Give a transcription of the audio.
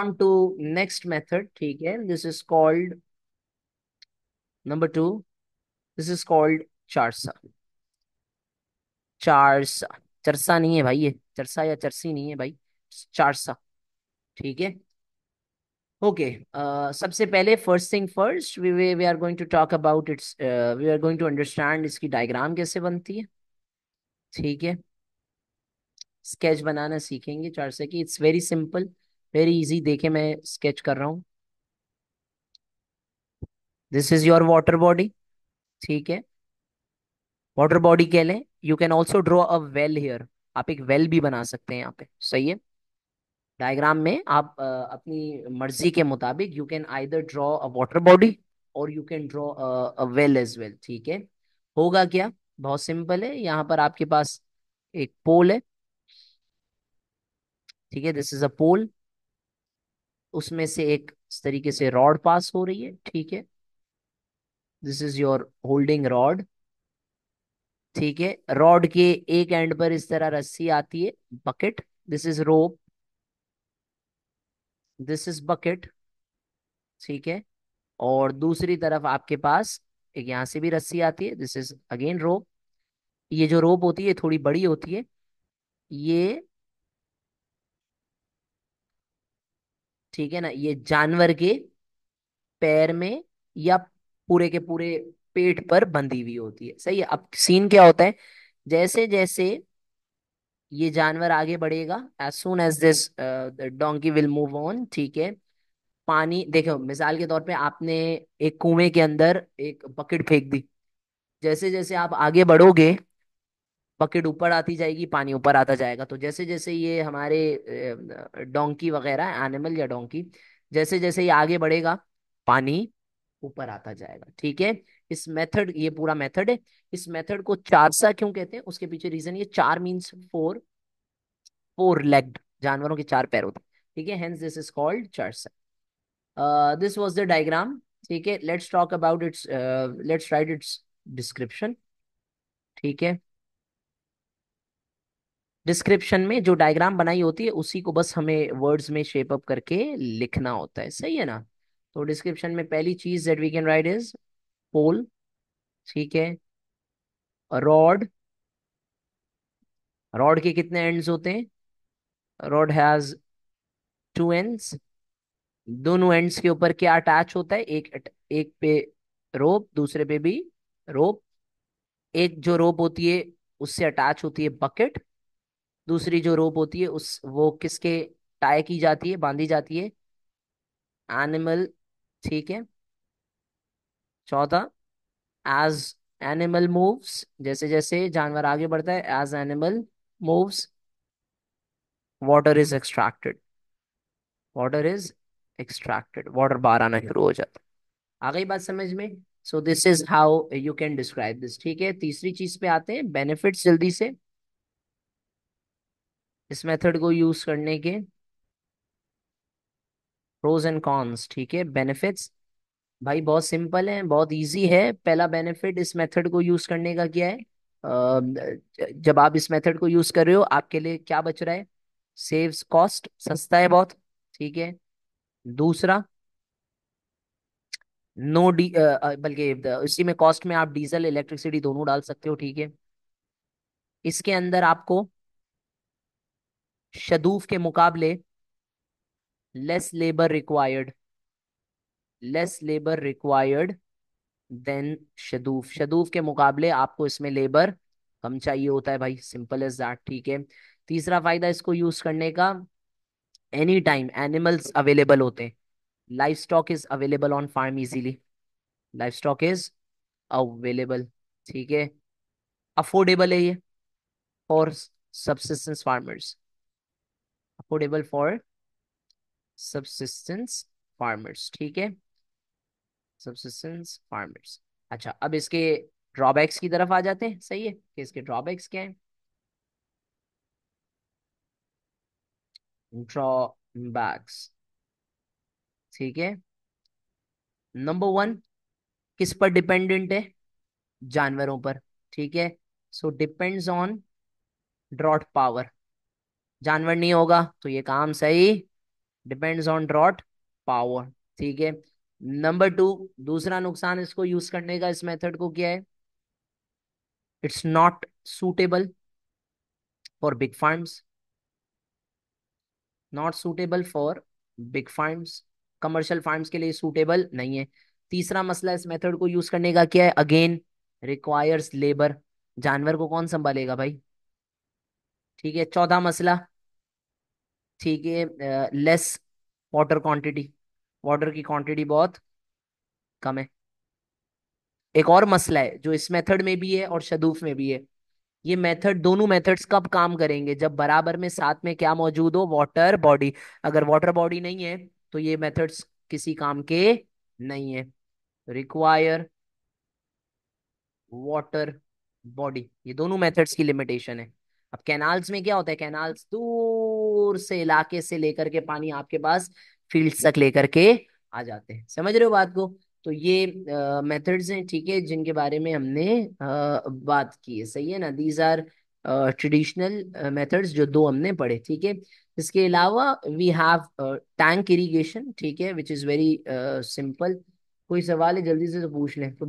on to next method ठीक है this is called number two this is called charsa charsa चरसा नहीं है भाई ये चरसा या चरसी नहीं है भाई चारसा ठीक है ओके सबसे पहले first thing first we way we are going to talk about its we are going to understand इसकी डायग्राम कैसे बनती है ठीक है स्केच बनाना सीखेंगे चारसा की it's very simple very easy देखे मैं स्केच कर रहा हूँ this is your water body ठीक है वाटर बॉडी कह लें you can also draw a well here आप एक वेल भी बना सकते हैं यहाँ पे सही है डायग्राम में आप आ, अपनी मर्जी के मुताबिक you can either draw a water body और you can draw a well as well ठीक है होगा क्या बहुत सिंपल है यहाँ पर आपके पास एक पोल है ठीक है दिस इज अ पोल उसमें से एक तरीके से रॉड पास हो रही है ठीक है this is your holding rod ठीक है रॉड के एक एंड पर इस तरह रस्सी आती है bucket this is rope this is bucket ठीक है और दूसरी तरफ आपके पास एक यहां से भी रस्सी आती है दिस इज अगेन रोप ये जो रोप होती है थोड़ी बड़ी होती है ये ठीक है ना ये जानवर के पैर में या पूरे के पूरे पेट पर बंधी हुई होती है सही है अब सीन क्या होता है जैसे जैसे ये जानवर आगे बढ़ेगा as soon as this donkey will move on ठीक है पानी देखो मिसाल के तौर पे आपने एक कुएं के अंदर एक बकेट फेंक दी जैसे जैसे आप आगे बढ़ोगे बकेट ऊपर आती जाएगी पानी ऊपर आता जाएगा तो जैसे जैसे ये हमारे डोंकी वगैरह एनिमल या डोंकी जैसे जैसे ये आगे बढ़ेगा पानी ऊपर आता जाएगा ठीक है इस मेथड ये पूरा मेथड है इस मेथड को चारसा क्यों कहते हैं उसके पीछे रीजन ये चार मीन्स फोर फोर लेग्ड जानवरों के चार पैर होते हैं ठीक है हेंस दिस इज कॉल्ड सा दिस वॉज द डायग्राम ठीक है let's talk about its let's write its description ठीक है डिस्क्रिप्शन में जो डायग्राम बनाई होती है उसी को बस हमें वर्ड्स में शेप अप करके लिखना होता है सही है ना तो डिस्क्रिप्शन में पहली चीज that we can write is pole ठीक है रॉड रॉड के कितने एंड्स होते हैं रॉड हैज टू एंड्स दोनों एंड्स के ऊपर क्या अटैच होता है एक एक पे रोप दूसरे पे भी रोप एक जो रोप होती है उससे अटैच होती है बकेट दूसरी जो रोप होती है उस वो किसके टाई की जाती है बांधी जाती है एनिमल ठीक है चौथा एज एनिमल मूव्स जैसे जैसे जानवर आगे बढ़ता है as animal moves water is extracted water is extracted water बाहर आना शुरू हो जाता है आ गई बात समझ में so this is how you can describe this ठीक है तीसरी चीज पे आते हैं बेनिफिट्स जल्दी से इस मेथड को यूज करने के प्रोज एंड कॉन्स ठीक है बेनिफिट्स भाई बहुत सिंपल है बहुत इजी है पहला बेनिफिट इस मेथड को यूज करने का क्या है जब आप इस मेथड को यूज कर रहे हो आपके लिए क्या बच रहा है सेव्स कॉस्ट सस्ता है बहुत ठीक है दूसरा नो डी बल्कि इसी में कॉस्ट में आप डीजल इलेक्ट्रिसिटी दोनों डाल सकते हो ठीक है इसके अंदर आपको शदूफ के मुकाबले less labour required less labour required than शदूफ शदूफ के मुकाबले आपको इसमें लेबर कम चाहिए होता है भाई सिंपल इज दैट ठीक है तीसरा फायदा इसको यूज करने का एनी टाइम एनिमल्स अवेलेबल होते हैं livestock is available on farm easily livestock is available ठीक है अफोर्डेबल है ये for subsistence farmers affordable for subsistence farmers ठीक है सबसिस्टेंस फार्मर्स अच्छा अब इसके ड्रॉबैक्स की तरफ आ जाते हैं सही है कि इसके ड्रॉबैक्स क्या हैं ड्रॉबैक्स ठीक है नंबर वन किस पर डिपेंडेंट है जानवरों पर ठीक है so depends on draught power जानवर नहीं होगा तो ये काम सही डिपेंड्स ऑन ड्रॉट पावर ठीक है नंबर टू दूसरा नुकसान इसको यूज करने का इस मेथड को क्या है it's not suitable for big farms not suitable for big farms commercial farms के लिए सूटेबल नहीं है तीसरा मसला इस मेथड को यूज करने का क्या है अगेन रिक्वायर्स लेबर जानवर को कौन संभालेगा भाई ठीक है चौथा मसला ठीक है लेस वाटर क्वांटिटी वाटर की क्वांटिटी बहुत कम है एक और मसला है जो इस मेथड में भी है और शदूफ में भी है ये मेथड दोनों मेथड्स कब काम करेंगे जब बराबर में साथ में क्या मौजूद हो वाटर बॉडी अगर वाटर बॉडी नहीं है तो ये मेथड्स किसी काम के नहीं है रिक्वायर वाटर बॉडी ये दोनों मेथड्स की लिमिटेशन है अब कैनाल्स में क्या होता है कैनाल्स दूर से इलाके से लेकर के पानी आपके पास फील्ड तक लेकर के आ जाते हैं समझ रहे हो बात को तो ये मेथड्स हैं ठीक है जिनके बारे में हमने आ, बात की है सही है ना दीज आर ट्रेडिशनल मेथड्स जो दो हमने पढ़े ठीक है इसके अलावा वी हैव टैंक इरिगेशन ठीक है विच इज़ वेरी सिंपल कोई सवाल है जल्दी से तो पूछ लें तो